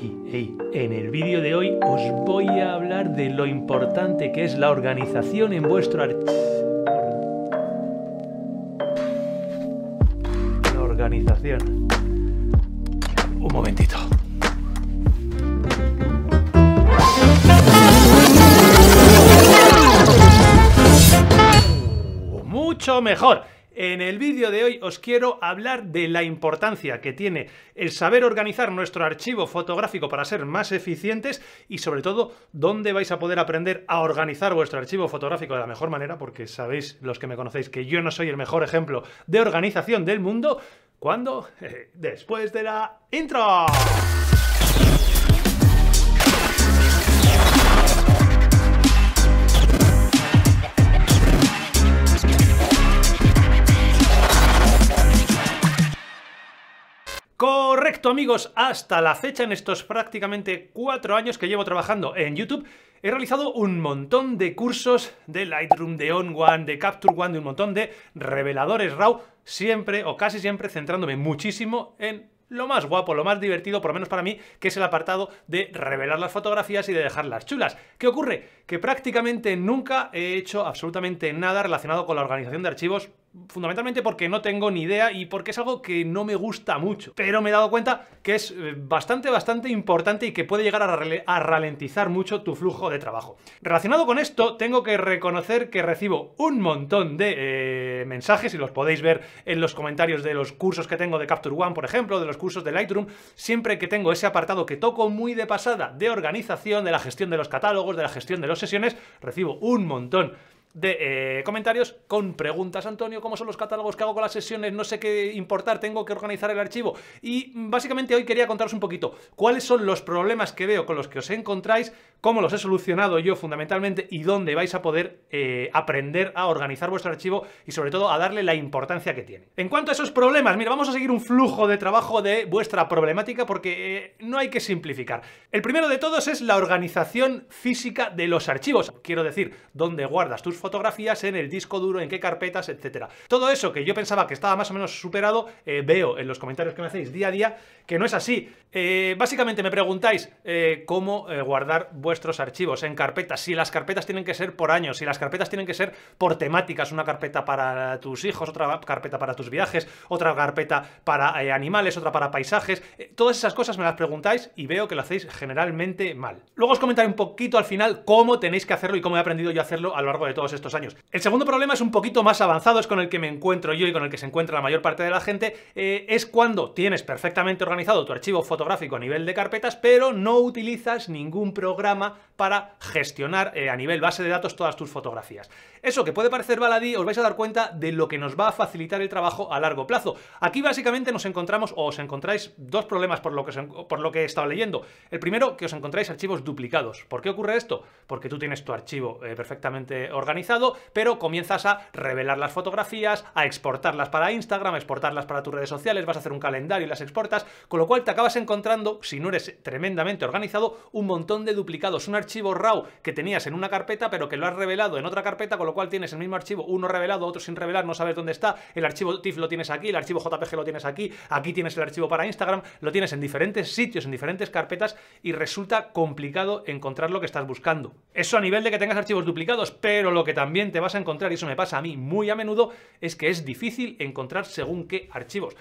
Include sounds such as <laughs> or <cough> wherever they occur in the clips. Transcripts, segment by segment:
En el vídeo de hoy os voy a hablar de lo importante que es la organización en vuestro la organización. Un momentito. Mucho mejor. En el vídeo de hoy os quiero hablar de la importancia que tiene el saber organizar nuestro archivo fotográfico para ser más eficientes y sobre todo dónde vais a poder aprender a organizar vuestro archivo fotográfico de la mejor manera, porque sabéis los que me conocéis que yo no soy el mejor ejemplo de organización del mundo. cuando... <laughs> Después de la intro. Correcto amigos, hasta la fecha en estos prácticamente cuatro años que llevo trabajando en YouTube, he realizado un montón de cursos de Lightroom, de on On-One, de Capture One, de un montón de reveladores RAW, siempre o casi siempre centrándome muchísimo en lo más guapo, lo más divertido, por lo menos para mí, que es el apartado de revelar las fotografías y de dejarlas chulas. ¿Qué ocurre? Que prácticamente nunca he hecho absolutamente nada relacionado con la organización de archivos fundamentalmente porque no tengo ni idea y porque es algo que no me gusta mucho. Pero me he dado cuenta que es eh, bastante, bastante importante y que puede llegar a, ralentizar mucho tu flujo de trabajo. Relacionado con esto, tengo que reconocer que recibo un montón de eh, mensajes y los podéis ver en los comentarios de los cursos que tengo de Capture One, por ejemplo, de los cursos de Lightroom. Siempre que tengo ese apartado que toco muy de pasada de organización, de la gestión de los catálogos, de la gestión de las sesiones, recibo un montón de eh, comentarios con preguntas. Antonio, ¿cómo son los catálogos que hago con las sesiones? No sé qué importar, tengo que organizar el archivo. Y mm, básicamente hoy quería contaros un poquito cuáles son los problemas que veo con los que os encontráis, cómo los he solucionado yo fundamentalmente y dónde vais a poder eh, aprender a organizar vuestro archivo y sobre todo a darle la importancia que tiene. En cuanto a esos problemas, mira, vamos a seguir un flujo de trabajo de vuestra problemática porque eh, no hay que simplificar. El primero de todos es la organización física de los archivos. Quiero decir, dónde guardas tus fotografías en el disco duro, en qué carpetas, etcétera. Todo eso que yo pensaba que estaba más o menos superado, eh, veo en los comentarios que me hacéis día a día que no es así. Eh, básicamente me preguntáis eh, cómo guardar vuestros archivos en carpetas, si las carpetas tienen que ser por años, si las carpetas tienen que ser por temáticas, una carpeta para tus hijos, otra carpeta para tus viajes, otra carpeta para animales, otra para paisajes. todas esas cosas me las preguntáis y veo que lo hacéis generalmente mal. Luego os comentaré un poquito al final cómo tenéis que hacerlo y cómo he aprendido yo a hacerlo a lo largo de todo estos años. El segundo problema es un poquito más avanzado, es con el que me encuentro yo y con el que se encuentra la mayor parte de la gente, eh, es cuando tienes perfectamente organizado tu archivo fotográfico a nivel de carpetas, pero no utilizas ningún programa para gestionar eh, a nivel base de datos todas tus fotografías. Eso que puede parecer baladí, os vais a dar cuenta de lo que nos va a facilitar el trabajo a largo plazo. Aquí básicamente nos encontramos o os encontráis dos problemas por lo que, por lo que he estado leyendo. El primero, que os encontráis archivos duplicados. ¿Por qué ocurre esto? Porque tú tienes tu archivo eh, perfectamente organizado, pero comienzas a revelar las fotografías, a exportarlas para Instagram, a exportarlas para tus redes sociales, vas a hacer un calendario y las exportas, con lo cual te acabas encontrando, si no eres tremendamente organizado, un montón de duplicados, un archivo RAW que tenías en una carpeta pero que lo has revelado en otra carpeta, con lo cual cual tienes el mismo archivo, uno revelado, otro sin revelar, no sabes dónde está, el archivo TIFF lo tienes aquí, el archivo JPG lo tienes aquí, aquí tienes el archivo para Instagram, lo tienes en diferentes sitios, en diferentes carpetas y resulta complicado encontrar lo que estás buscando. Eso a nivel de que tengas archivos duplicados, pero lo que también te vas a encontrar, y eso me pasa a mí muy a menudo, es que es difícil encontrar según qué archivos.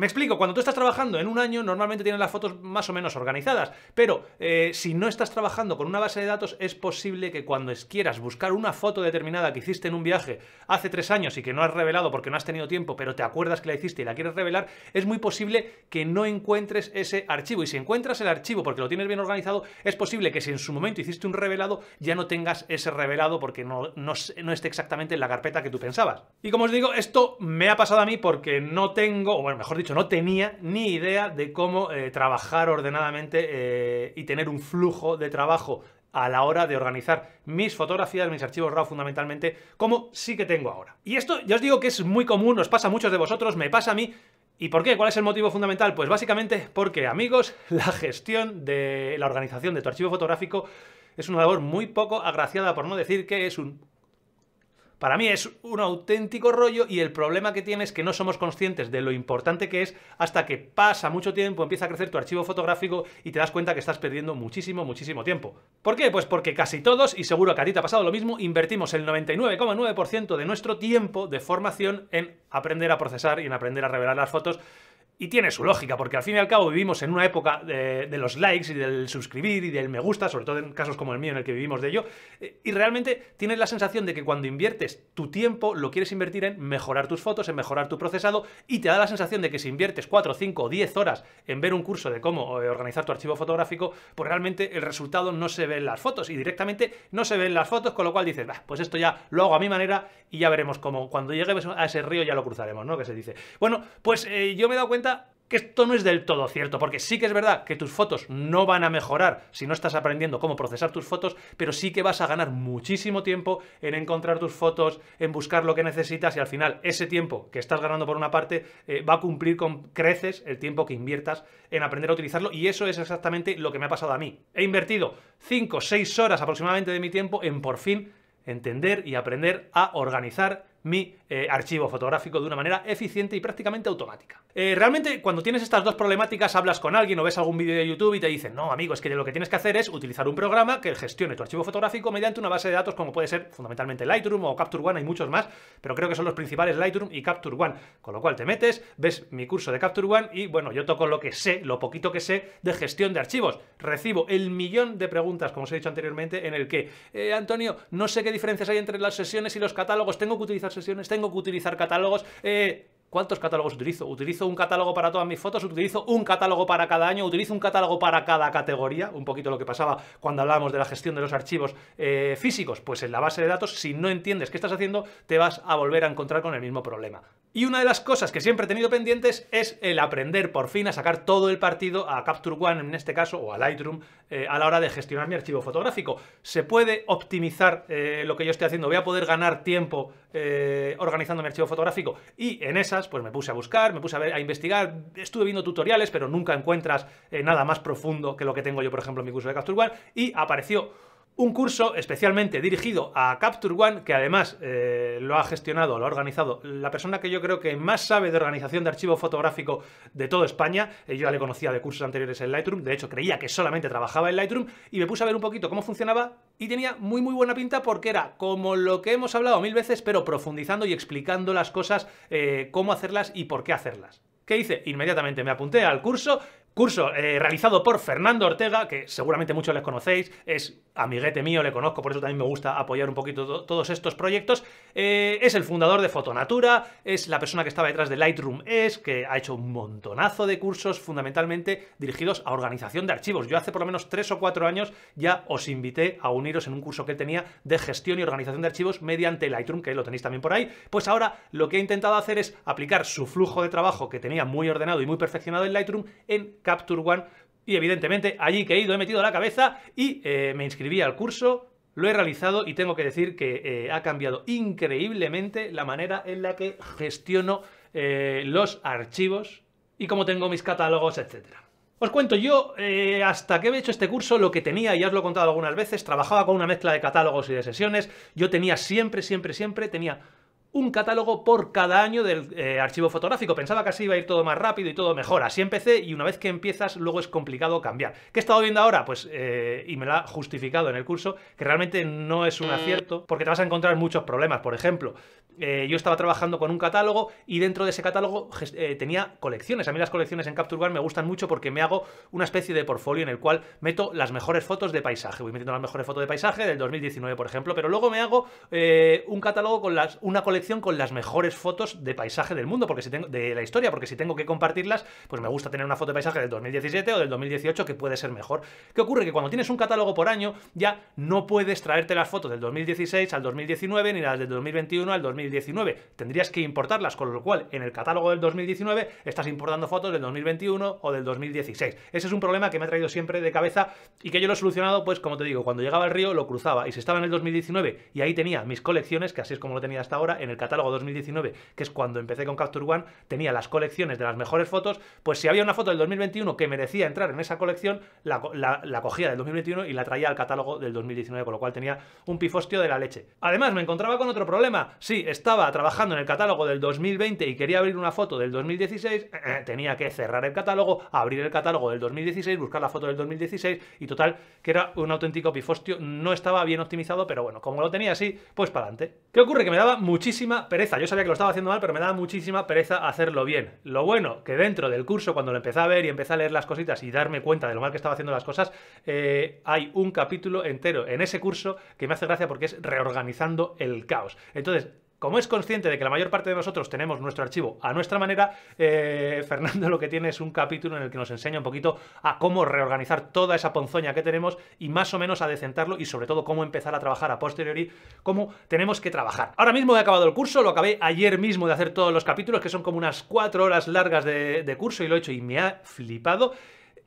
Me explico, cuando tú estás trabajando en un año, normalmente tienes las fotos más o menos organizadas, pero eh, si no estás trabajando con una base de datos, es posible que cuando quieras buscar una foto determinada que hiciste en un viaje hace tres años y que no has revelado porque no has tenido tiempo, pero te acuerdas que la hiciste y la quieres revelar, es muy posible que no encuentres ese archivo. Y si encuentras el archivo porque lo tienes bien organizado, es posible que si en su momento hiciste un revelado, ya no tengas ese revelado porque no, esté exactamente en la carpeta que tú pensabas. Y como os digo, esto me ha pasado a mí porque no tengo, o mejor dicho, no tenía ni idea de cómo eh, trabajar ordenadamente eh, y tener un flujo de trabajo a la hora de organizar mis fotografías, mis archivos RAW fundamentalmente, como sí que tengo ahora. Y esto ya os digo que es muy común, os pasa a muchos de vosotros, me pasa a mí, ¿Y por qué? ¿Cuál es el motivo fundamental? Pues básicamente porque, amigos, <laughs> la gestión de la organización de tu archivo fotográfico es una labor muy poco agraciada, por no decir que es un para mí es un auténtico rollo y el problema que tiene es que no somos conscientes de lo importante que es hasta que pasa mucho tiempo, empieza a crecer tu archivo fotográfico y te das cuenta que estás perdiendo muchísimo, muchísimo tiempo. ¿Por qué? Pues porque casi todos, y seguro que a ti te ha pasado lo mismo, invertimos el 99,9% de nuestro tiempo de formación en aprender a procesar y en aprender a revelar las fotos y tiene su lógica, porque al fin y al cabo vivimos en una época de, los likes y del suscribir y del me gusta, sobre todo en casos como el mío en el que vivimos de ello, eh, y realmente tienes la sensación de que cuando inviertes tu tiempo lo quieres invertir en mejorar tus fotos, en mejorar tu procesado, y te da la sensación de que si inviertes 4, 5 o 10 horas en ver un curso de cómo eh, organizar tu archivo fotográfico, pues realmente el resultado no se ve en las fotos, y directamente no se ve en las fotos, con lo cual dices, pues esto ya lo hago a mi manera y ya veremos cómo, cuando llegue a ese río ya lo cruzaremos, ¿no? Que se dice. Bueno, pues eh, yo me he dado cuenta que esto no es del todo cierto, porque sí que es verdad que tus fotos no van a mejorar si no estás aprendiendo cómo procesar tus fotos, pero sí que vas a ganar muchísimo tiempo en encontrar tus fotos, en buscar lo que necesitas y al final ese tiempo que estás ganando por una parte eh, va a cumplir con creces el tiempo que inviertas en aprender a utilizarlo y eso es exactamente lo que me ha pasado a mí. He invertido 5, 6 horas aproximadamente de mi tiempo en por fin entender y aprender a organizar mi eh, archivo fotográfico de una manera eficiente y prácticamente automática. Eh, realmente, cuando tienes estas dos problemáticas, hablas con alguien o ves algún vídeo de YouTube y te dicen, no, amigo, es que lo que tienes que hacer es utilizar un programa que gestione tu archivo fotográfico mediante una base de datos como puede ser fundamentalmente Lightroom o Capture One, hay muchos más, pero creo que son los principales Lightroom y Capture One. Con lo cual te metes, ves mi curso de Capture One y bueno, yo toco lo que sé, lo poquito que sé de gestión de archivos. Recibo el millón de preguntas, como os he dicho anteriormente, en el que, eh, Antonio, no sé qué diferencias hay entre las sesiones y los catálogos, tengo que utilizar sesiones, tengo tengo que utilizar catálogos. Eh, ¿Cuántos catálogos utilizo? ¿Utilizo un catálogo para todas mis fotos? ¿Utilizo un catálogo para cada año? ¿Utilizo un catálogo para cada categoría? Un poquito lo que pasaba cuando hablábamos de la gestión de los archivos eh, físicos. Pues en la base de datos, si no entiendes qué estás haciendo, te vas a volver a encontrar con el mismo problema. Y una de las cosas que siempre he tenido pendientes es el aprender por fin a sacar todo el partido a Capture One en este caso, o a Lightroom, eh, a la hora de gestionar mi archivo fotográfico. Se puede optimizar lo que yo estoy haciendo, voy a poder ganar tiempo eh, organizando mi archivo fotográfico. Y en esas, pues me puse a buscar, me puse a, ver, a investigar, estuve viendo tutoriales, pero nunca encuentras eh, nada más profundo que lo que tengo yo, por ejemplo, en mi curso de Capture Y apareció un curso especialmente dirigido a Capture One, que además eh, lo ha gestionado, lo ha organizado la persona que yo creo que más sabe de organización de archivo fotográfico de toda España. Eh, yo ya le conocía de cursos anteriores en Lightroom, de hecho creía que solamente trabajaba en Lightroom y me puse a ver un poquito cómo funcionaba y tenía muy muy buena pinta porque era como lo que hemos hablado mil veces, pero profundizando y explicando las cosas, eh, cómo hacerlas y por qué hacerlas. ¿Qué hice? Inmediatamente me apunté al curso Curso eh, realizado por Fernando Ortega, que seguramente muchos les conocéis, es amiguete mío, le conozco, por eso también me gusta apoyar un poquito todos estos proyectos. Eh, es el fundador de Fotonatura, es la persona que estaba detrás de Lightroom Es, que ha hecho un montonazo de cursos fundamentalmente dirigidos a organización de archivos. Yo hace por lo menos tres o cuatro años ya os invité a uniros en un curso que él tenía de gestión y organización de archivos mediante Lightroom, que lo tenéis también por ahí. Pues ahora lo que he intentado hacer es aplicar su flujo de trabajo que tenía muy ordenado y muy perfeccionado en Lightroom en Capture One. Y evidentemente allí que he ido, he metido la cabeza y eh, me inscribí al curso, lo he realizado y tengo que decir que eh, ha cambiado increíblemente la manera en la que gestiono eh, los archivos y cómo tengo mis catálogos, etc. Os cuento yo, hasta que he hecho este curso, lo que tenía, ya os lo he contado algunas veces, trabajaba con una mezcla de catálogos y de sesiones, yo tenía siempre, siempre, siempre, tenía un catálogo por cada año del eh, archivo fotográfico. Pensaba que así iba a ir todo más rápido y todo mejor. Así empecé y una vez que empiezas luego es complicado cambiar. ¿Qué he estado viendo ahora? Pues, eh, y me lo ha justificado en el curso, que realmente no es un acierto porque te vas a encontrar muchos problemas. Por ejemplo, eh, yo estaba trabajando con un catálogo y dentro de ese catálogo tenía colecciones. A mí las colecciones en Capture One me gustan mucho porque me hago una especie de portfolio en el cual meto las mejores fotos de paisaje. Voy metiendo las mejores fotos de paisaje del 2019, por ejemplo, pero luego me hago un catálogo con las, una colección con las mejores fotos de paisaje del mundo, porque si tengo, de la historia, porque si tengo que compartirlas, pues me gusta tener una foto de paisaje del 2017 o del 2018 que puede ser mejor. ¿Qué ocurre? Que cuando tienes un catálogo por año, ya no puedes traerte las fotos del 2016 al 2019 ni las del 2021 al 2019. Tendrías que importarlas, con lo cual en el catálogo del 2019 estás importando fotos del 2021 o del 2016. Ese es un problema que me ha traído siempre de cabeza y que yo lo he solucionado, pues como te digo, cuando llegaba al río lo cruzaba y se estaba en el 2019 y ahí tenía mis colecciones, que así es como lo tenía hasta ahora, en el catálogo 2019, que es cuando empecé con Capture One, tenía las colecciones de las mejores fotos, pues si había una foto del 2021 que merecía entrar en esa colección, la, cogía del 2021 y la traía al catálogo del 2019, con lo cual tenía un pifostio de la leche. Además, me encontraba con otro problema. Si estaba trabajando en el catálogo del 2020 y quería abrir una foto del 2016, eh, eh, tenía que cerrar el catálogo, abrir el catálogo del 2016, buscar la foto del 2016 y total, que era un auténtico pifostio, no estaba bien optimizado, pero bueno, como lo tenía así, pues para adelante. ¿Qué ocurre? Que me daba muchísimo pereza. Yo sabía que lo estaba haciendo mal, pero me daba muchísima pereza hacerlo bien. Lo bueno, que dentro del curso, cuando lo empecé a ver y empecé a leer las cositas y darme cuenta de lo mal que estaba haciendo las cosas, eh, hay un capítulo entero en ese curso que me hace gracia porque es reorganizando el caos. Entonces, como es consciente de que la mayor parte de nosotros tenemos nuestro archivo a nuestra manera, eh, <laughs> Fernando lo que tiene es un capítulo en el que nos enseña un poquito a cómo reorganizar toda esa ponzoña que tenemos y más o menos a decentarlo y sobre todo cómo empezar a trabajar a posteriori, cómo tenemos que trabajar. Ahora mismo he acabado el curso, lo acabé ayer mismo de hacer todos los capítulos, que son como unas cuatro horas largas de, de curso y lo he hecho y me ha flipado.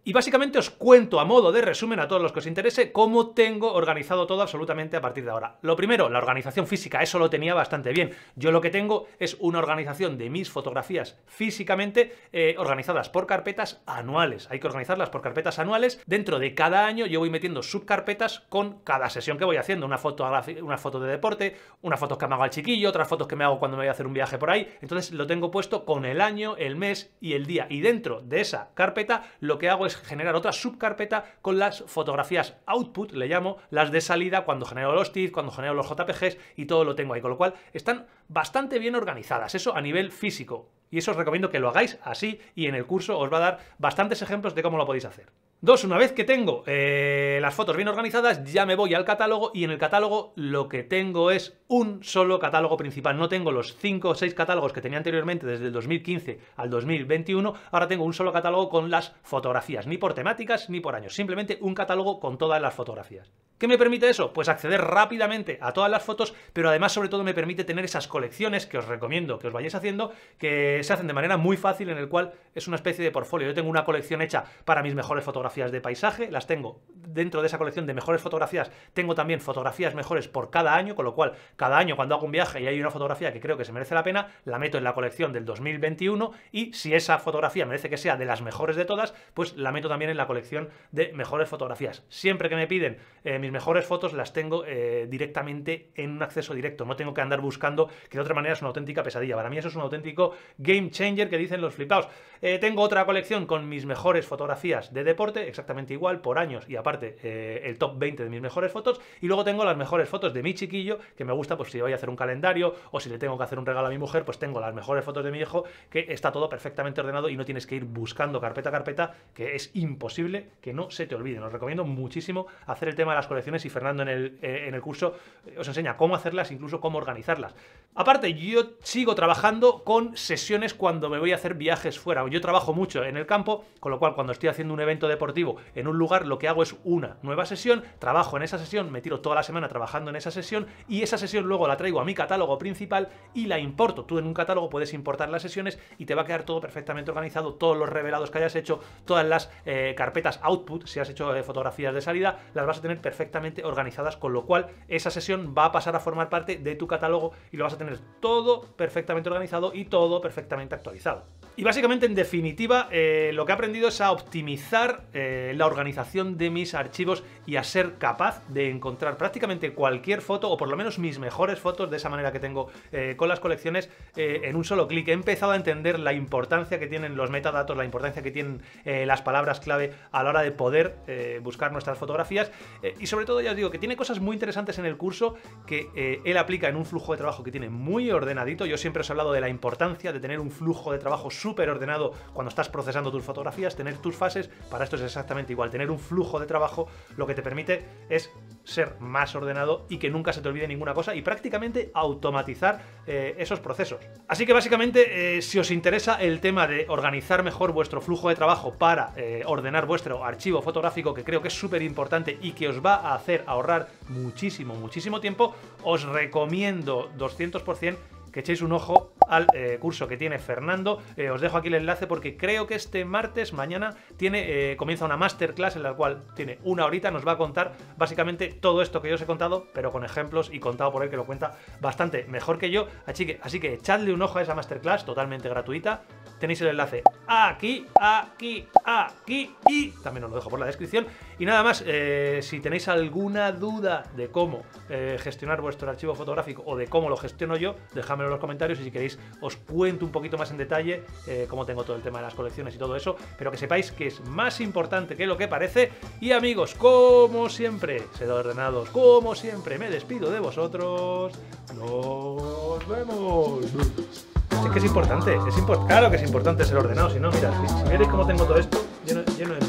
Y básicamente os cuento a modo de resumen a todos los que os interese cómo tengo organizado todo absolutamente a partir de ahora. Lo primero, la organización física, eso lo tenía bastante bien. Yo lo que tengo es una organización de mis fotografías físicamente eh, organizadas por carpetas anuales. Hay que organizarlas por carpetas anuales. Dentro de cada año yo voy metiendo subcarpetas con cada sesión que voy haciendo. Una foto, una foto de deporte, unas fotos que me hago al chiquillo, otras fotos que me hago cuando me voy a hacer un viaje por ahí. Entonces lo tengo puesto con el año, el mes y el día. Y dentro de esa carpeta lo que hago es generar otra subcarpeta con las fotografías output, le llamo, las de salida cuando genero los TIFF, cuando genero los JPGs y todo lo tengo ahí, con lo cual están bastante bien organizadas, eso a nivel físico. Y eso os recomiendo que lo hagáis así y en el curso os va a dar bastantes ejemplos de cómo lo podéis hacer. Dos, una vez que tengo eh, las fotos bien organizadas, ya me voy al catálogo y en el catálogo lo que tengo es un solo catálogo principal. No tengo los cinco o seis catálogos que tenía anteriormente desde el 2015 al 2021. Ahora tengo un solo catálogo con las fotografías, ni por temáticas ni por años. Simplemente un catálogo con todas las fotografías. ¿Qué me permite eso? Pues acceder rápidamente a todas las fotos, pero además sobre todo me permite tener esas colecciones que os recomiendo que os vayáis haciendo, que se hacen de manera muy fácil en el cual es una especie de portfolio. Yo tengo una colección hecha para mis mejores fotografías de paisaje, las tengo dentro de esa colección de mejores fotografías, tengo también fotografías mejores por cada año, con lo cual cada año cuando hago un viaje y hay una fotografía que creo que se merece la pena, la meto en la colección del 2021 y si esa fotografía merece que sea de las mejores de todas, pues la meto también en la colección de mejores fotografías. Siempre que me piden eh, mis mejores fotos, las tengo eh, directamente en un acceso directo, no tengo que andar buscando, que de otra manera es una auténtica pesadilla. Para mí eso es un auténtico game changer que dicen los flipaos. Eh, tengo otra colección con mis mejores fotografías de deporte, exactamente igual, por años y aparte eh, el top 20 de mis mejores fotos. Y luego tengo las mejores fotos de mi chiquillo, que me gusta, pues si voy a hacer un calendario o si le tengo que hacer un regalo a mi mujer, pues tengo las mejores fotos de mi hijo, que está todo perfectamente ordenado y no tienes que ir buscando carpeta a carpeta, que es imposible que no se te olvide. Os recomiendo muchísimo hacer el tema de las colecciones y Fernando en el, eh, en el curso eh, os enseña cómo hacerlas, incluso cómo organizarlas. Aparte, yo sigo trabajando con sesiones cuando me voy a hacer viajes fuera. Yo trabajo mucho en el campo, con lo cual cuando estoy haciendo un evento de deportivo en un lugar, lo que hago es una nueva sesión, trabajo en esa sesión, me tiro toda la semana trabajando en esa sesión y esa sesión luego la traigo a mi catálogo principal y la importo. Tú en un catálogo puedes importar las sesiones y te va a quedar todo perfectamente organizado, todos los revelados que hayas hecho, todas las eh, carpetas output, si has hecho eh, fotografías de salida, las vas a tener perfectamente organizadas, con lo cual esa sesión va a pasar a formar parte de tu catálogo y lo vas a tener todo perfectamente organizado y todo perfectamente actualizado. Y básicamente, en definitiva, eh, lo que he aprendido es a optimizar eh, la organización de mis archivos y a ser capaz de encontrar prácticamente cualquier foto, o por lo menos mis mejores fotos, de esa manera que tengo eh, con las colecciones, eh, en un solo clic. He empezado a entender la importancia que tienen los metadatos, la importancia que tienen las palabras clave a la hora de poder buscar nuestras fotografías. y sobre todo, ya os digo, que tiene cosas muy interesantes en el curso que él aplica en un flujo de trabajo que tiene muy ordenadito. Yo siempre os he hablado de la importancia de tener un flujo de trabajo súper ordenado cuando estás procesando tus fotografías, tener tus fases. Para estos exactamente igual. Tener un flujo de trabajo lo que te permite es ser más ordenado y que nunca se te olvide ninguna cosa y prácticamente automatizar eh, esos procesos. Así que básicamente, eh, si os interesa el tema de organizar mejor vuestro flujo de trabajo para eh, ordenar vuestro archivo fotográfico, que creo que es súper importante y que os va a hacer ahorrar muchísimo, muchísimo tiempo, os recomiendo 200% que echéis un ojo al eh, curso que tiene Fernando. Eh, os dejo aquí el enlace porque creo que este martes, mañana, tiene, eh, comienza una masterclass en la cual tiene una horita, nos va a contar básicamente todo esto que yo os he contado, pero con ejemplos y contado por él que lo cuenta bastante mejor que yo. Así que, así que echadle un ojo a esa masterclass totalmente gratuita tenéis el enlace aquí, aquí, aquí y también os lo dejo por la descripción. Y nada más, eh, si tenéis alguna duda de cómo eh, gestionar vuestro archivo fotográfico o de cómo lo gestiono yo, dejadmelo en los comentarios y si queréis os cuento un poquito más en detalle eh, cómo tengo todo el tema de las colecciones y todo eso, pero que sepáis que es más importante que lo que parece. Y amigos, como siempre, sed ordenados, como siempre, me despido de vosotros. Nos vemos. Es que es importante, es importante. Claro que es importante ser ordenado, si no, mira, si, miráis cómo tengo todo esto, lleno, no de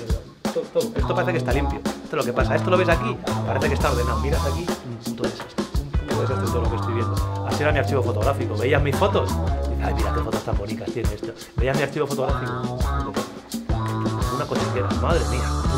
Todo, todo. Esto parece que está limpio. Esto es lo que pasa. Esto lo ves aquí, parece que está ordenado. Miras aquí, un puto desastre. Un puto desastre todo lo que estoy viendo. Así era mi archivo fotográfico. Veías mis fotos. Ay, mira qué fotos tan bonitas tiene esto. Veías mi archivo fotográfico. Una cotillera, madre mía.